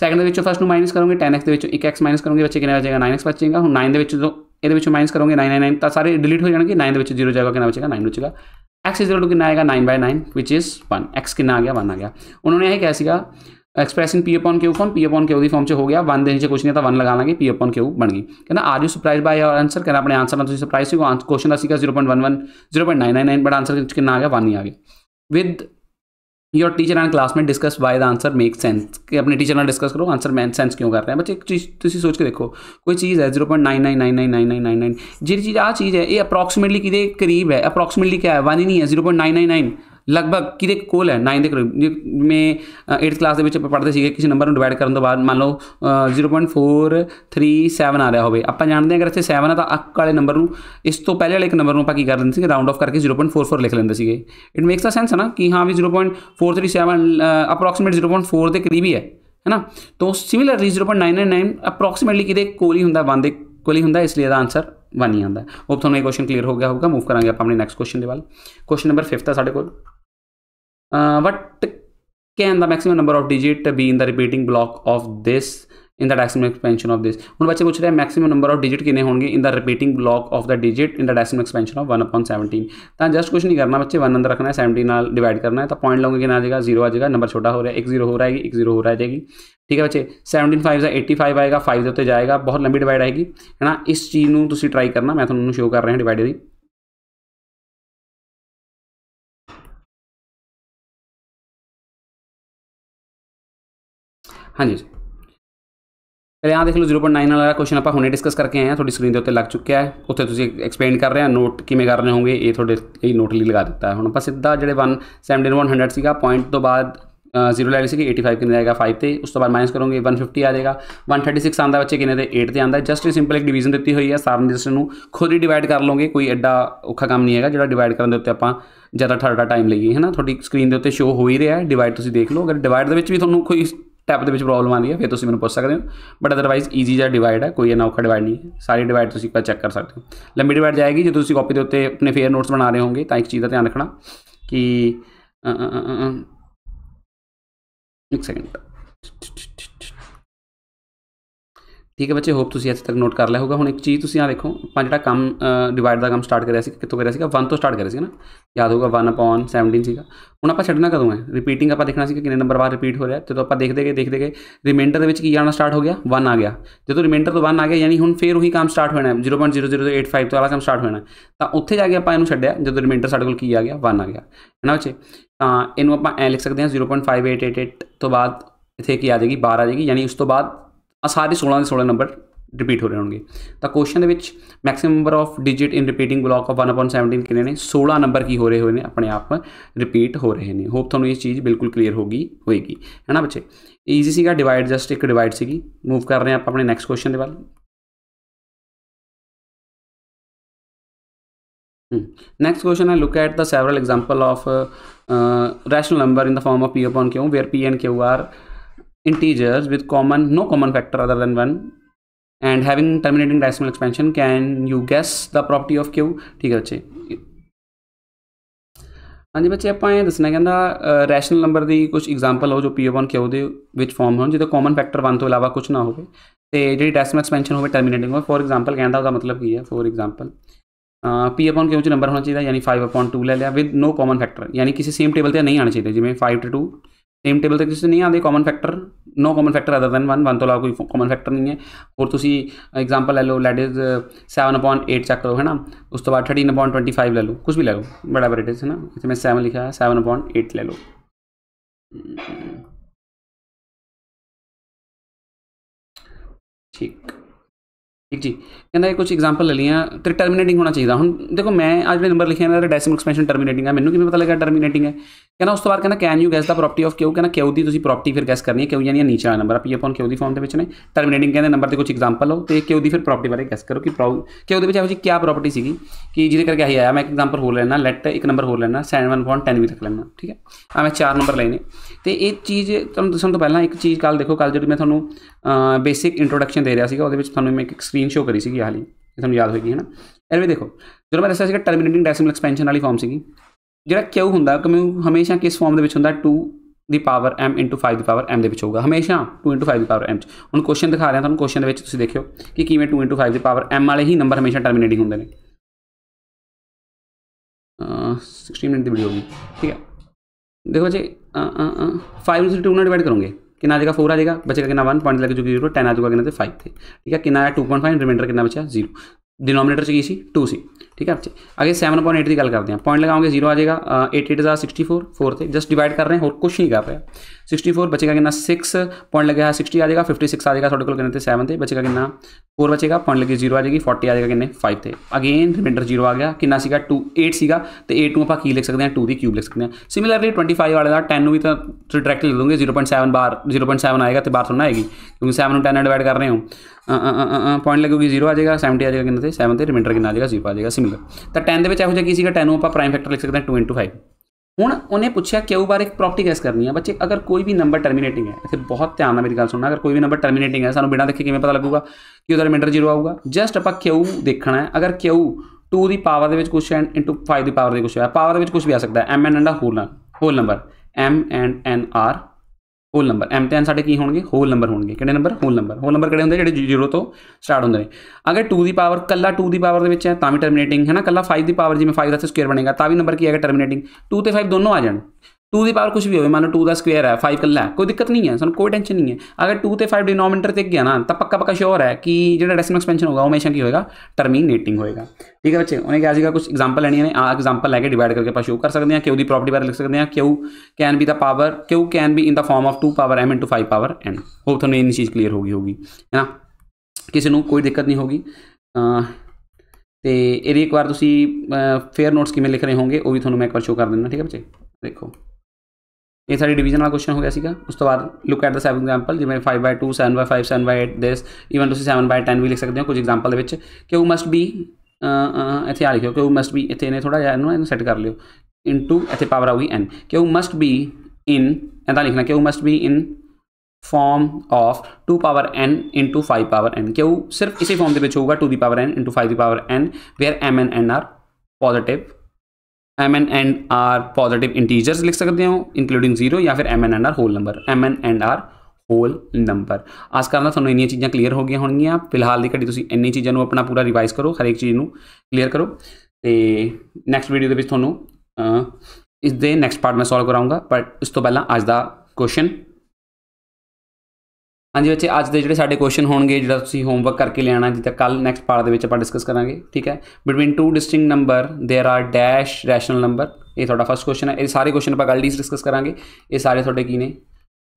ਸੈਕਿੰਡ ਦੇ ਵਿੱਚੋਂ ਫਸਟ ਨੂੰ ਮਾਈਨਸ ਕਰੋਗੇ 10x ਦੇ ਵਿੱਚੋਂ 1x ਮਾਈਨਸ ਕਰੋਗੇ ਬੱਚੇ नाइन ਬਚੇਗਾ 9x ਬਚੇਗਾ नाइन के लिए ਵਿੱਚੋਂ ਜੋ ਇਹਦੇ ਵਿੱਚੋਂ नाइन ਕਰੋਗੇ 999 ਤਾਂ ਸਾਰੇ ਡਿਲੀਟ ਹੋ ਜਾਣਗੇ 9 ਦੇ ਵਿੱਚੋਂ 0 ਜਾਏਗਾ ਕਿੰਨਾ बचेगा 9 ਬਚੇਗਾ x इज टू कितना आएगा nine by nine which is one x कि आ गया वन आ गया उन्होंने यही कैसेगा expression p upon q form p upon q की फॉर्म से हो गया वन देने से कुछ नहीं था वन लगा लेंगे पी अपॉन क्यू बन गई क्या आर यू सरप्राइज बाय और आंसर कहना अपने आंसर ना सरप्राइज क्वेश्चन का सीखा zero point one one zero point nine nine nine but answer कितना आ गया वन ही आ गया with your teacher and class में discuss why the answer make sense कि अपने टीचर ना डिस्कस करो आंसर मैन सेंस क्यों कर रहे हैं बच्चे एक चीज तुम सोच के देखो कोई चीज़ है zero point nine nine nine nine nine nine nine nine जी चीज़ आ चीज़ है ये अप्रॉक्सीमेटली कि करीब है अप्रॉक्सीमेटली क्या है वन ही नहीं है zero point nine nine nine ਲਗਭਗ ਕਿਹਦੇ ਕੋਲ ਹੈ 9 ਦੇ ਕਰੀਬ ਮੈਂ 8th ਕਲਾਸ ਦੇ ਵਿੱਚ ਆਪਾਂ ਪੜ੍ਹਦੇ ਸੀਗੇ ਕਿਸੇ ਨੰਬਰ ਨੂੰ ਡਿਵਾਈਡ ਕਰਨ ਤੋਂ ਬਾਅਦ ਮੰਨ ਲਓ 0.437 ਆ ਰਿਹਾ ਹੋਵੇ ਆਪਾਂ ਜਾਣਦੇ ਹਾਂ ਕਿ ਇੱਥੇ 7 ਆ ਤਾਂ ਅੱਕ ਵਾਲੇ ਨੰਬਰ ਨੂੰ ਇਸ ਤੋਂ ਪਹਿਲੇ ਵਾਲੇ ਇੱਕ ਨੰਬਰ ਨੂੰ ਆਪਾਂ ਕੀ ਕਰ ਦਿੰਦੇ ਸੀਗੇ ਰਾਉਂਡ ਆਫ ਕਰਕੇ 0.44 ਲਿਖ ਲੈਂਦੇ ਸੀਗੇ ਇਟ ਮੇਕਸ ਅ ਸੈਂਸ ਨਾ ਕਿ ਹਾਂ ਵੀ 0.437 ਅਪਰੋਕਸੀਮੇਟ 0.4 ਦੇ ਕਰੀਬ ਹੀ ਹੈ ਹੈਨਾ ਤਾਂ ਸਿਮਿਲਰਲੀ 0.999 ਅਪਰੋਕਸੀਮੇਟਲੀ ਕਿਹਦੇ ਕੋਲ ਹੀ ਹੁੰਦਾ 1 ਦੇ ਕੋਲ ਹੀ ਹੁੰਦਾ ਇਸ ਲਈ ਇਹਦਾ ਆਨਸਰ 1 ਹੀ ਆਉਂਦਾ ਹੋਪ ਤੁਹਾਨੂੰ ਇਹ ਕੁਐਸਚਨ ਕਲੀਅਰ ਹੋ ਗਿਆ ਹੋਊਗਾ ਮੂਵ ਕਰਾਂਗੇ ਆਪਾਂ ਆਪਣੇ ਨੈਕਸਟ ਕੁਐਸਚਨ ਦੇ ਵੱਲ ਕੁਐਸਚਨ ਨੰਬਰ 5 ਆ ਸਾਡੇ ਕੋਲ what can the maximum number of digit be in the repeating block of this in the decimal expansion of this हम बच्चे पूछ रहे हैं मैक्सिमम नंबर ऑफ डिजिट कितने होंगे in the repeating block of the digit in the decimal expansion of one upon seventeen तो just कुछ नहीं करना बच्चे वन अंदर रखना है सेवेंटीन नाल डिवाइड करना है तो पॉइंट लोगे कितना आ जाएगा जीरो आ जाएगा नंबर छोटा हो रहा है एक जीरो हो रहा है एक जीरो हो रहा जाएगी ठीक है बच्चे सेवेंटीन फाइव से एट्टी फाइव आएगा फाइव के उत्ते जाएगा बहुत लंबी डिवाइड आएगी है ना इस चीज़ को तुम ट्राई करना मैं थोड़ा शो तो कर रहा हूँ डिवाइड की ਹਾਂਜੀ ਜੀ ਪਹਿਲੇ ਆ ਦੇਖ ਲਓ 0.9 ਵਾਲਾ ਕੁਐਸਚਨ ਆਪਾਂ ਹੁਣੇ ਡਿਸਕਸ ਕਰਕੇ ਆਏ ਆ ਤੁਹਾਡੀ ਸਕਰੀਨ ਦੇ ਉੱਤੇ ਲੱਗ ਚੁੱਕਿਆ ਹੈ ਉੱਥੇ ਤੁਸੀਂ ਐਕਸਪਲੇਨ ਕਰ ਰਹੇ ਆ ਨੋਟ ਕਿਵੇਂ ਕਰਨੇ ਹੋਣਗੇ ਇਹ ਤੁਹਾਡੇ ਇਹ ਨੋਟ ਲਈ ਲਗਾ ਦਿੱਤਾ ਹੁਣ ਆਪਾਂ ਸਿੱਧਾ ਜਿਹੜੇ 17100 ਸੀਗਾ ਪੁਆਇੰਟ ਤੋਂ ਬਾਅਦ 0 ਲੈ ਲਈ ਸੀਗੀ 85 ਕਿੰਨੇ ਆਏਗਾ 5 ਤੇ ਉਸ ਤੋਂ ਬਾਅਦ ਮਾਈਨਸ ਕਰੋਗੇ 150 ਆ ਜਾਏਗਾ 136 ਆਂਦਾ ਬੱਚੇ ਕਿੰਨੇ ਤੇ 8 ਤੇ ਆਂਦਾ ਜਸਟ ਸਿੰਪਲ ਇੱਕ ਡਿਵੀਜ਼ਨ ਦਿੱਤੀ ਹੋਈ ਹੈ ਸਾਰਨ ਜਿਸ ਨੂੰ ਖੁਦ ਹੀ ਡਿਵਾਈਡ ਕਰ ਲਓਗੇ ਕੋਈ ਐਡਾ ਔਖਾ ਕੰਮ ਨਹੀਂ ਹੈਗਾ ਜਿਹੜਾ ਡਿਵਾਈਡ ਕਰਨ ਦੇ ਉੱਤੇ ਆਪਾਂ ਜ਼ਿਆਦਾ ਤੁਹਾਡਾ ਟਾਈਮ ਲਈਏ ਹੈ ਤੁਹਾਡੀ ਸਕਰੀਨ ਦੇ ਉੱਤੇ ਸ਼ੋ ਹੋ ਹੀ ਰਿਹਾ ਹੈ ਡਿਵਾਈਡ ਤੁਸੀਂ ਦੇਖ ਲਓ ਅਗਰ ਡਿਵਾਈਡ ਦੇ ਵਿੱਚ ਵੀ ਤੁਹਾਨੂੰ ਕੋਈ ਟੈਪ ਦੇ ਵਿੱਚ ਪ੍ਰੋਬਲਮ ਆਉਂਦੀ ਹੈ ਫਿਰ ਤੁਸੀਂ ਮੈਨੂੰ ਪੁੱਛ ਸਕਦੇ ਹੋ ਬਟ ਅਦਰਵਾਈਜ਼ ਈਜ਼ੀ ਜਿਹਾ ਡਿਵਾਈਡ ਹੈ ਕੋਈ ਨਾ ਔਖਾ ਡਿਵਾਈਡ ਨਹੀਂ ਸਾਰੇ ਸਾਰੀ ਡਿਵਾਈਡ ਤੁਸੀਂ ਇੱਕ ਚੈੱਕ ਕਰ ਸਕਦੇ ਹੋ ਲੰਬੀ ਡਿਵਾਈਡ ਜਾਏਗੀ ਜੇ ਤੁਸੀਂ ਕਾਪੀ ਦੇ ਉੱਤੇ ਆਪਣੇ ਫੇਅਰ ਨੋਟਸ ਬਣਾ ਰਹੇ ਹੋਗੇ ਤਾਂ ਇੱਕ ਚੀਜ਼ ਦਾ ਧਿਆਨ ਰੱਖਣਾ ਕਿ ਇੱਕ ਸੈਕਿੰਡ ਠੀਕ ਹੈ ਬੱਚੇ ਹੋਪ ਤੁਸੀਂ ਇੱਥੇ ਤੱਕ ਨੋਟ ਕਰ ਲਿਆ ਹੋਗਾ ਹੁਣ ਇੱਕ ਚੀਜ਼ ਤੁਸੀਂ ਆ ਦੇਖੋ ਆਪਾਂ ਜਿਹੜਾ ਕੰਮ ਡਿਵਾਈਡ ਦਾ ਕੰਮ ਸਟਾਰਟ ਕਰਿਆ ਸੀ ਕਿੱਥੋਂ ਕਰਿਆ ਸੀਗਾ 1 ਤੋਂ ਸਟਾਰਟ ਕਰਿਆ ਸੀ ਨਾ ਯਾਦ ਹੋਊਗਾ 1 upon 17 ਸੀਗਾ ਹੁਣ ਆਪਾਂ ਛੱਡਣਾ ਕਦੋਂ ਹੈ ਰਿਪੀਟਿੰਗ ਆਪਾਂ ਦੇਖਣਾ ਸੀ ਕਿ ਕਿੰਨੇ ਨੰਬਰ ਵਾਰ ਰਿਪੀਟ ਹੋ ਰਿਹਾ ਜਦੋਂ ਆਪਾਂ ਦੇਖਦੇ ਗਏ ਦੇਖਦੇ ਗਏ ਰਿਮਾਈਂਡਰ ਦੇ ਵਿੱਚ ਕੀ ਆਣਾ ਸਟਾਰਟ ਹੋ ਗਿਆ 1 ਆ ਗਿਆ ਜਦੋਂ ਰਿਮਾਈਂਡਰ ਤੋਂ 1 ਆ ਗਿਆ ਯਾਨੀ ਹੁਣ ਫੇਰ ਉਹੀ ਕੰਮ ਸਟਾਰਟ ਹੋਣਾ ਹੈ 0.0085 ਤੋਂ ਵਾਲਾ ਕੰਮ ਸਟਾਰਟ ਹੋਣਾ ਤਾਂ ਉੱਥੇ ਜਾ ਕੇ ਆਪਾਂ ਇਹਨੂੰ ਛੱਡਿਆ ਜਦੋਂ ਰਿਮਾਈਂਡਰ ਸਾਡੇ ਕੋਲ ਕੀ ਆ ਗਿਆ 1 ਆ ਗਿਆ ਹੈ ਨਾ ਬੱਚੇ ਤਾਂ ਇਹਨੂੰ ਆਪਾਂ ਐ ਲਿਖ ਸਕਦੇ ਹਾਂ 0.5888 ਤੋਂ ਬਾਅਦ ਇੱਥੇ ਕੀ ਆ ਜਾਏਗੀ 12 ਆ ਜਾਏਗੀ ਯਾਨੀ ਉਸ ਤੋਂ ਬਾਅਦ ਆ ਸਾਰੇ 16 ਦੇ 16 ਨੰਬਰ ਰਿਪੀਟ ਹੋ ਰਹੇ ਹੋਣਗੇ ਤਾਂ ਕੁਐਸਚਨ ਦੇ ਵਿੱਚ maximum number of digit in repeating block of 1/17 ਕਿੰਨੇ ਨੇ 16 ਨੰਬਰ ਕੀ ਹੋ ਰਹੇ ਹੋਏ ਨੇ ਆਪਣੇ ਆਪ ਰਿਪੀਟ ਹੋ ਰਹੇ ਨੇ ਹੋਪ ਤੁਹਾਨੂੰ ਇਹ ਚੀਜ਼ ਬਿਲਕੁਲ ਕਲੀਅਰ ਹੋਗੀ ਹੋਏਗੀ ਹੈ ਨਾ ਬੱਚੇ ਈਜ਼ੀ ਸੀਗਾ ਡਿਵਾਈਡ ਜਸਟ ਇੱਕ ਡਿਵਾਈਡ ਸੀਗੀ ਮੂਵ ਕਰ ਰਹੇ ਆਪਾਂ ਆਪਣੇ ਨੈਕਸਟ ਕੁਐਸਚਨ ਦੇ ਵੱਲ next question I look at the several example of rational number in the form of P upon q where p and q are integers with common no common factor other than 1 and having terminating decimal expansion can you guess the property of q ठीक है बच्चे हाँ जी बच्चे ਆਪਾਂ ਇਹ ਦੱਸਣਾ ਕਹਿੰਦਾ rational number ਦੀ ਕੁਝ ਐਗਜ਼ਾਮਪਲ ਹੋ ਜੋ p1 q ਦੇ ਵਿੱਚ ਫਾਰਮ ਹੋਣ ਜਿਹਦੇ ਕਾਮਨ ਫੈਕਟਰ 1 ਤੋਂ ਇਲਾਵਾ ਕੁਝ ਨਾ ਹੋਵੇ ਤੇ ਜਿਹੜੀ ਡੈਸੀਮਲ ਐਕਸਪੈਂਸ਼ਨ ਹੋਵੇ ਟਰਮੀਨੇਟਿੰਗ ਹੋਵੇ ਫੋਰ ਐਗਜ਼ਾਮਪਲ ਕਹਿੰਦਾ ਉਹਦਾ ਮਤਲਬ ਕੀ ਹੈ for example p upon q ਚ ਨੰਬਰ ਹੋਣਾ ਚਾਹੀਦਾ ਯਾਨੀ 5 upon 2 ਲੈ ਲਿਆ ਵਿਦ ਨੋ ਕਾਮਨ ਫੈਕਟਰ ਯਾਨੀ ਕਿਸੇ ਸੇਮ ਟੇਬਲ ਤੇ ਨਹੀਂ ਆਣਾ ਚਾਹੀਦਾ ਜਿਵੇਂ 5 to 2 नेम टेबल तो तक नहीं आते common factor no common factor other than one one तो अला कोई कॉमन फैक्टर नहीं है और तुम एग्जाम्पल लै लो let is seven upon eight check करो है ना उस तो बाद थर्टीन अपॉइंट ट्वेंटी फाइव ले लो कुछ भी ले लो बड़ा बर इट है ना इतने मैं सैवन लिखा है सेवन अपॉइंट एट लै लो ठीक ਠੀਕ ਜੀ ਕਹਿੰਦਾ ਇਹ ਕੁਝ ਐਗਜ਼ਾਮਪਲ ਲੈ ਲਿਆ ਤੇ ਟਰਮੀਨੇਟਿੰਗ ਹੋਣਾ ਚਾਹੀਦਾ ਹੁਣ ਦੇਖੋ ਮੈਂ ਅੱਜ ਵੀ ਨੰਬਰ ਲਿਖਿਆ ਨਾ ਡੈਸੀਮਲ ਐਕਸਪੈਂਸ਼ਨ ਟਰਮੀਨੇਟਿੰਗ ਹੈ ਮੈਨੂੰ ਕਿਵੇਂ ਪਤਾ ਲੱਗਾ ਟਰਮੀਨੇਟਿੰਗ ਹੈ ਕਹਿੰਦਾ ਉਸ ਤੋਂ ਬਾਅਦ ਕਹਿੰਦਾ can you guess the property of q ਕਹਿੰਦਾ ਕਿਉ ਦੀ ਤੁਸੀਂ ਪ੍ਰੋਪਰਟੀ ਫਿਰ ਗੈਸ ਕਰਨੀ ਹੈ ਕਿਉ ਯਾਨੀ ਨੀਚਾ ਵਾਲਾ ਨੰਬਰ ਆ ਪੀ ਅਪਨ ਕਿਉ ਦੀ ਫਾਰਮ ਦੇ ਵਿੱਚ ਨੇ ਟਰਮੀਨੇਟਿੰਗ ਕਹਿੰਦੇ ਨੰਬਰ ਦੇ ਕੁਝ ਐਗਜ਼ਾਮਪਲ ਹੋ ਤੇ ਕਿਉ ਦੀ ਫਿਰ ਪ੍ਰੋਪਰਟੀ ਬਾਰੇ ਗੈਸ ਕਰੋ ਕਿ ਕਿਉ ਦੇ ਵਿੱਚ ਇਹੋ ਜਿਹੀ ਕੀ ਪ੍ਰੋਪਰਟੀ ਸੀਗੀ ਕਿ ਜਿਹਦੇ ਕਰਕੇ ਇਹ ਆਇਆ ਮੈਂ ਇੱਕ ਐਗਜ਼ਾਮਪਲ ਹੋ ਲੈਣਾ ਲੈਟ ਇੱਕ ਨੰਬਰ ਹੋ ਲੈਣਾ 7.10 ਵੀ ਰੱਖ ਲੈਣਾ ਠੀਕ ਹੈ ਆ ਮੈਂ ਚਾਰ ਨੰਬਰ ਲੈਨੇ ਤੇ ਇਹ ਚੀਜ਼ ਤੁਹਾਨੂੰ ਦੱਸਣ ਤੋਂ ਪਹਿਲਾਂ ਇੱਕ ਚੀਜ਼ ਕੱਲ ਦੇਖੋ ਕੱਲ ਜਿਹੜੀ ਮੈਂ ਤੁਹਾਨੂੰ ਬੇਸਿਕ ਇੰਟਰੋਡਕਸ਼ਨ ਦੇ ਰਿਹਾ ਸੀਗਾ ਉਹਦੇ ਵਿੱਚ ਤੁਹਾਨੂੰ ਮੈਂ ਇੱਕ ਸਕਰੀ ਸਕਰੀਨ ਸ਼ੋ ਕਰੀ ਸੀਗੀ ਹਾਲੀ ਇਹ ਤੁਹਾਨੂੰ ਯਾਦ ਹੋਏਗੀ ਹੈ ਨਾ ਐਵੇਂ ਦੇਖੋ ਜਦੋਂ ਮੈਂ ਦੱਸਿਆ ਸੀਗਾ ਟਰਮੀਨੇਟਿੰਗ ਡੈਸੀਮਲ ਐਕਸਪੈਂਸ਼ਨ ਵਾਲੀ ਫਾਰਮ ਸੀਗੀ ਜਿਹੜਾ ਕਿਉਂ ਹੁੰਦਾ ਕਿ ਮੈਨੂੰ ਹਮੇਸ਼ਾ ਕਿਸ ਫਾਰਮ ਦੇ ਵਿੱਚ ਹੁੰਦਾ 2 ਦੀ ਪਾਵਰ m 5 ਦੀ ਪਾਵਰ m ਦੇ ਵਿੱਚ ਹੋਊਗਾ ਹਮੇਸ਼ਾ 2 5 ਦੀ ਪਾਵਰ m ਚ ਹੁਣ ਕੁਐਸਚਨ ਦਿਖਾ ਰਿਹਾ ਤੁਹਾਨੂੰ ਕੁਐਸਚਨ ਦੇ ਵਿੱਚ ਤੁਸੀਂ ਦੇਖਿਓ ਕਿ ਕਿਵੇਂ 2 5 ਦੀ ਪਾਵਰ m ਵਾਲੇ ਹੀ ਨੰਬਰ ਹਮੇਸ਼ਾ ਟਰਮੀਨੇਟਿੰਗ ਹੁੰਦੇ ਨੇ 16 ਮਿੰਟ ਦੀ ਵੀਡੀਓ ਹੋਗੀ ਠੀਕ ਹੈ ਦੇਖੋ ਜੀ 5 ਨੂੰ 2 ਨਾਲ ਡਿਵਾਈਡ ਕਰੋਗੇ कितना आ जाएगा फोर आ जाएगा बचेगा कितना वन पॉइंट लगे जो कि जीरो टेन आ जाएगा कितना फाइव थे ठीक है कितना आया टू पॉइंट फाइव रिमाइंडर कितना बचा जीरो डिनोमिनेटर चाहिए इसी टू सी ठीक है आगे सेवन पॉइंट एट की गल करते हैं पॉइंट लगाओगे जीरो आ जाएगा एट एट हज़ार सिक्सटी फोर फोर थे जस्ट डिवाइड कर रहे हैं और कुछ नहीं कर रहे हैं सिक्सटी फोर बचेगा कितना सिक्स पॉइंट लगे सिक्सटी हाँ, आ जाएगा फिफ्टी सिक्स आ जाएगा थोड़े को थे सेवन थे बचेगा कितना फोर बचेगा पॉइंट लगे जीरो आ जाएगी फोर्टी आ जाएगा कितने फाइव थे अगेन रिमाइंडर जीरो आ गया कि टू एट सीगा तो एट में आप लिख सकते हैं टू की क्यूब लिख सकते हैं सिमिलरली ट्वेंटी फाइव वाले का टेन भी तो डायरेक्ट ले दूंगे zero point seven bar zero point seven आएगा तो बार थोड़ा आएगी क्योंकि सेवन टेन डिवाइड कर रहे हो पॉइंट लगेगी जीरो आ जाएगा सेवेंटी आ जाएगा कितने थे सेवन थे रिमाइंडर कितना आ जाएगा जीरो आ जाएगा ਸਿੰਗਲ ਤਾਂ 10 ਦੇ ਵਿੱਚ ਇਹੋ ਜਿਹਾ ਕੀ ਸੀਗਾ 10 ਨੂੰ ਆਪਾਂ ਪ੍ਰਾਈਮ ਫੈਕਟਰ ਲਿਖ ਸਕਦੇ ਹਾਂ 2 5 ਹੁਣ ਉਹਨੇ ਪੁੱਛਿਆ ਕਿਊ ਬਾਰ ਇੱਕ ਪ੍ਰੋਪਰਟੀ ਗੈਸ ਕਰਨੀ ਹੈ ਬੱਚੇ ਅਗਰ ਕੋਈ ਵੀ ਨੰਬਰ ਟਰਮੀਨੇਟਿੰਗ ਹੈ ਇੱਥੇ ਬਹੁਤ ਧਿਆਨ ਨਾਲ ਮੇਰੀ ਗੱਲ ਸੁਣਨਾ ਅਗਰ ਕੋਈ ਵੀ ਨੰਬਰ ਟਰਮੀਨੇਟਿੰਗ ਹੈ ਸਾਨੂੰ ਬਿਨਾਂ ਦੇਖੇ ਕਿਵੇਂ ਪਤਾ ਲੱਗੂਗਾ ਕਿ ਉਹਦਾ ਰਿਮਾਈਂਡਰ 0 ਆਊਗਾ ਜਸਟ ਆਪਾਂ ਕਿਊ ਦੇਖਣਾ ਹੈ ਅਗਰ ਕਿਊ 2 ਦੀ ਪਾਵਰ ਦੇ ਵਿੱਚ ਕੁਝ ਹੈ ਇਨਟੂ 5 ਦੀ ਪਾਵਰ ਦੇ ਕੁਝ ਹੈ ਪਾਵਰ ਦੇ ਵਿੱਚ ਕੁਝ ਵੀ ਆ ਸਕਦਾ ਹੈ M N and the whole number whole number M and N are whole number m10 ਸਾਡੇ ਕੀ ਹੋਣਗੇ ਹੋਲ ਨੰਬਰ ਹੋਣਗੇ ਕਿਹੜੇ number whole number whole number ਕਿਹੜੇ ਹੁੰਦੇ ਜਿਹੜੇ 0 ਤੋਂ ਸਟਾਰਟ ਹੁੰਦੇ ਨੇ ਅਗਰ 2 ਦੀ ਪਾਵਰ ਕੱਲਾ 2 ਦੀ ਪਾਵਰ ਦੇ ਵਿੱਚ ਹੈ ਤਾਂ ਵੀ ਟਰਮੀਨੇਟਿੰਗ ਹੈ ਨਾ ਕੱਲਾ 5 ਦੀ ਪਾਵਰ ਜਿਵੇਂ 5 ਦਾ ਸਕੁਅਰ ਬਣੇਗਾ ਤਾਂ ਵੀ ਨੰਬਰ ਕੀ ਆਏਗਾ ਟਰਮੀਨੇਟਿੰਗ 2 ਤੇ 5 ਦੋਨੋਂ ਆ ਜਾਣ 2 ਦੀ ਪਾਵਰ ਕੁਝ ਵੀ ਹੋਵੇ ਮੰਨ ਲਓ 2 ਦਾ ਸਕੁਅਰ ਹੈ 5 ਕੱਲਾ ਕੋਈ ਦਿੱਕਤ ਨਹੀਂ ਹੈ ਸਾਨੂੰ ਕੋਈ ਟੈਨਸ਼ਨ ਨਹੀਂ ਹੈ ਅਗਰ 2 ਤੇ 5 ਡਿਨੋਮੀਨੇਟਰ ਤੇ ਗਿਆ ਨਾ ਤਾਂ ਪੱਕਾ ਪੱਕਾ ਸ਼ੋਰ ਹੈ ਕਿ ਜਿਹੜਾ ਡੈਸੀਮਲ ਐਕਸਪੈਂਸ਼ਨ ਹੋਗਾ ਉਹ ਹਮੇਸ਼ਾ ਕੀ ਹੋਏਗਾ ਟਰਮੀਨੇਟਿੰਗ ਹੋਏਗਾ ਠੀਕ ਹੈ ਬੱਚੇ ਉਹਨੇ ਕਿਹਾ ਸੀਗਾ ਕੁਝ ਐਗਜ਼ਾਮਪਲ ਲੈਣੀਆਂ ਨੇ ਆ ਐਗਜ਼ਾਮਪਲ ਲੈ ਕੇ ਡਿਵਾਈਡ ਕਰਕੇ ਆਪਾਂ ਸ਼ੋ ਕਰ ਸਕਦੇ ਹਾਂ ਕਿ ਉਹਦੀ ਪ੍ਰੋਪਰਟੀ ਬਾਰੇ ਲਿਖ ਸਕਦੇ ਹਾਂ q can be the power q can be in the form of 2 power m 5 power n hope ਤੁਹਾਨੂੰ ਇਹ ਚੀਜ਼ ਕਲੀਅਰ ਹੋ ਗਈ ਹੋਗੀ ਹੈ ਨਾ ਕਿਸੇ ਨੂੰ ਕੋਈ ਦਿੱਕਤ ਨਹੀਂ ਹੋਗੀ ਤੇ ਇਹਦੀ ਇੱਕ ਵਾਰ ਤੁਸੀਂ ਫੇਅਰ ਨੋਟਸ ਕਿਵੇਂ ਲਿਖ ਰਹੇ ਹੋਗੇ ਉਹ ਵੀ ਤੁਹਾਨੂੰ ਮੈਂ ਇੱਕ ਵਾਰ ਸ਼ੋ ਕਰ ਦਿੰਦਾ ਠੀਕ ਹੈ ਬੱਚੇ ਦੇਖੋ ਇਹ ਸਾਡੀ ਡਿਵੀਜ਼ਨ ਵਾਲਾ ਕੁਐਸਚਨ ਹੋ ਗਿਆ ਸੀਗਾ ਉਸ ਤੋਂ ਬਾਅਦ look at the seven example ਜਿਵੇਂ 5/2 7/5 7/8 ਦਿਸ ਇਵਨ ਤੁਸੀਂ 7/10 ਵੀ ਲਿਖ ਸਕਦੇ ਹੋ ਕੁਝ ਐਗਜ਼ਾਮਪਲ ਦੇ ਵਿੱਚ ਕਿ ਉਹ ਮਸਟ ਬੀ ਇੱਥੇ ਆ ਲਿਖਿਓ ਕਿ ਉਹ ਮਸਟ ਬੀ ਇੱਥੇ ਨੇ ਥੋੜਾ ਜਿਹਾ ਇਹਨੂੰ ਇਹਨੂੰ ਸੈੱਟ ਕਰ ਲਿਓ ਇਨਟੂ ਇੱਥੇ ਪਾਵਰ ਆਊਗੀ n ਕਿ ਉਹ ਮਸਟ ਬੀ ਇਨ ਇਹਦਾ ਲਿਖਣਾ ਕਿ ਉਹ must be in form of 2 power n 5 power n ਕਿ ਉਹ ਸਿਰਫ ਇਸੇ ਫਾਰਮ ਦੇ ਵਿੱਚ ਹੋਊਗਾ 2 ਦੀ ਪਾਵਰ n 5 ਦੀ power n where m n n are positive M N and are positive integers लिख सकते हो इंक्लूडिंग जीरो या फिर M N and are whole number M N and are whole number ਆਸ ਕਰਦਾ ਤੁਹਾਨੂੰ ਇੰਨੀਆਂ ਚੀਜ਼ਾਂ ਕਲੀਅਰ ਹੋ ਗਈਆਂ ਹੋਣਗੀਆਂ ਫਿਲਹਾਲ ਦੀ ਘੜੀ ਤੁਸੀਂ ਇੰਨੀ ਚੀਜ਼ਾਂ ਨੂੰ ਆਪਣਾ ਪੂਰਾ ਰਿਵਾਈਜ਼ ਕਰੋ ਹਰ ਇੱਕ ਚੀਜ਼ ਨੂੰ ਕਲੀਅਰ ਕਰੋ ਤੇ ਨੈਕਸਟ ਵੀਡੀਓ ਦੇ ਵਿੱਚ ਤੁਹਾਨੂੰ ਇਸ ਦੇ ਨੈਕਸਟ ਪਾਰਟ ਮੈਂ ਸੋਲਵ ਕਰਾਉਂਗਾ ਬਟ ਇਸ ਤੋਂ ਪਹਿਲਾਂ ਅੱਜ ਦਾ ਕੁਐਸਚਨ ਹਾਂਜੀ ਬੱਚੇ ਅੱਜ ਦੇ ਜਿਹੜੇ ਸਾਡੇ ਕੁਐਸਚਨ ਹੋਣਗੇ ਜਿਹੜਾ ਤੁਸੀਂ ਹੋਮਵਰਕ ਕਰਕੇ ਲਿਆਣਾ ਜਿੱਦਾਂ ਕੱਲ ਨੈਕਸਟ ਪਾਰਟ ਦੇ ਵਿੱਚ ਆਪਾਂ ਡਿਸਕਸ ਕਰਾਂਗੇ ਠੀਕ ਹੈ between two distinct number there are dash rational number ਇਹ ਤੁਹਾਡਾ ਫਸਟ ਕੁਐਸਚਨ ਹੈ ਇਹ ਸਾਰੇ ਕੁਐਸਚਨ ਆਪਾਂ ਕੱਲ ਡਿਸਕਸ ਕਰਾਂਗੇ ਇਹ ਸਾਰੇ ਤੁਹਾਡੇ ਕੀ ਨੇ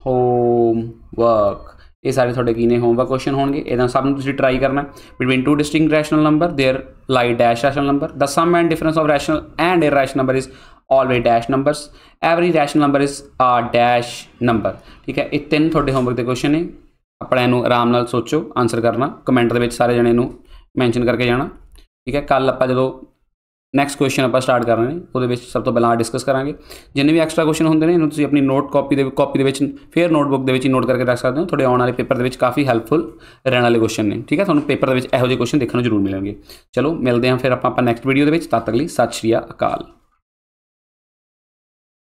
ਹੋਮ ਵਰਕ ਇਹ ਸਾਰੇ ਤੁਹਾਡੇ ਕੀ ਨੇ ਹੋਮਵਰਕ ਕੁਐਸਚਨ ਹੋਣਗੇ ਇਹਨਾਂ ਸਭ ਨੂੰ ਤੁਸੀਂ ਟਰਾਈ ਕਰਨਾ between two distinct rational number there lie dash rational number the sum and difference of rational and irrational number is always dash numbers every rational number is a dash number ਠੀਕ ਹੈ ਇਹ ਤਿੰਨ ਤੁਹਾਡੇ homework ਦੇ question ਨੇ ਆਪਣੇ ਇਹਨੂੰ ਆਰਾਮ ਨਾਲ ਸੋਚੋ ਆਨਸਰ ਕਰਨਾ ਕਮੈਂਟ ਦੇ ਵਿੱਚ ਸਾਰੇ ਜਣੇ ਨੂੰ ਮੈਂਸ਼ਨ ਕਰਕੇ ਜਾਣਾ ਠੀਕ ਹੈ ਕੱਲ ਆਪਾਂ ਜਦੋਂ ਨੈਕਸਟ ਕੁਐਸਚਨ ਆਪਾਂ ਸਟਾਰਟ ਕਰ ਰਹੇ ਨੇ ਉਹਦੇ ਵਿੱਚ ਸਭ ਤੋਂ ਪਹਿਲਾਂ ਡਿਸਕਸ ਕਰਾਂਗੇ ਜਿੰਨੇ ਵੀ ਐਕਸਟਰਾ ਕੁਐਸਚਨ ਹੁੰਦੇ ਨੇ ਇਹਨੂੰ ਤੁਸੀਂ ਆਪਣੀ ਨੋਟ ਕਾਪੀ ਦੇ ਕਾਪੀ ਦੇ ਵਿੱਚ ਫਿਰ ਨੋਟਬੁੱਕ ਦੇ ਵਿੱਚ ਨੋਟ ਕਰਕੇ ਰੱਖ ਸਕਦੇ ਹੋ ਤੁਹਾਡੇ ਆਉਣ ਵਾਲੇ ਪੇਪਰ ਦੇ ਵਿੱਚ ਕਾਫੀ ਹੈਲਪਫੁਲ ਰਹਿਣ ਵਾਲੇ ਕੁਐਸਚਨ ਨੇ ਠੀਕ ਹੈ ਤੁਹਾਨੂੰ ਪੇਪਰ ਦੇ ਵਿੱਚ ਇਹੋ ਜਿਹੇ ਕੁਐਸਚਨ ਦੇਖਣ ਨੂੰ ਜ਼ਰੂਰ ਮਿਲਣਗੇ ਚਲੋ ਮਿਲਦੇ ਹਾਂ ਫਿਰ ਆਪਾਂ ਆਪਾਂ ਨੈਕਸਟ ਵੀਡੀਓ ਦੇ ਵਿੱਚ ਤਦ ਤੱਕ ਲਈ ਸਤਿ ਸ਼੍ਰੀ ਅਕਾਲ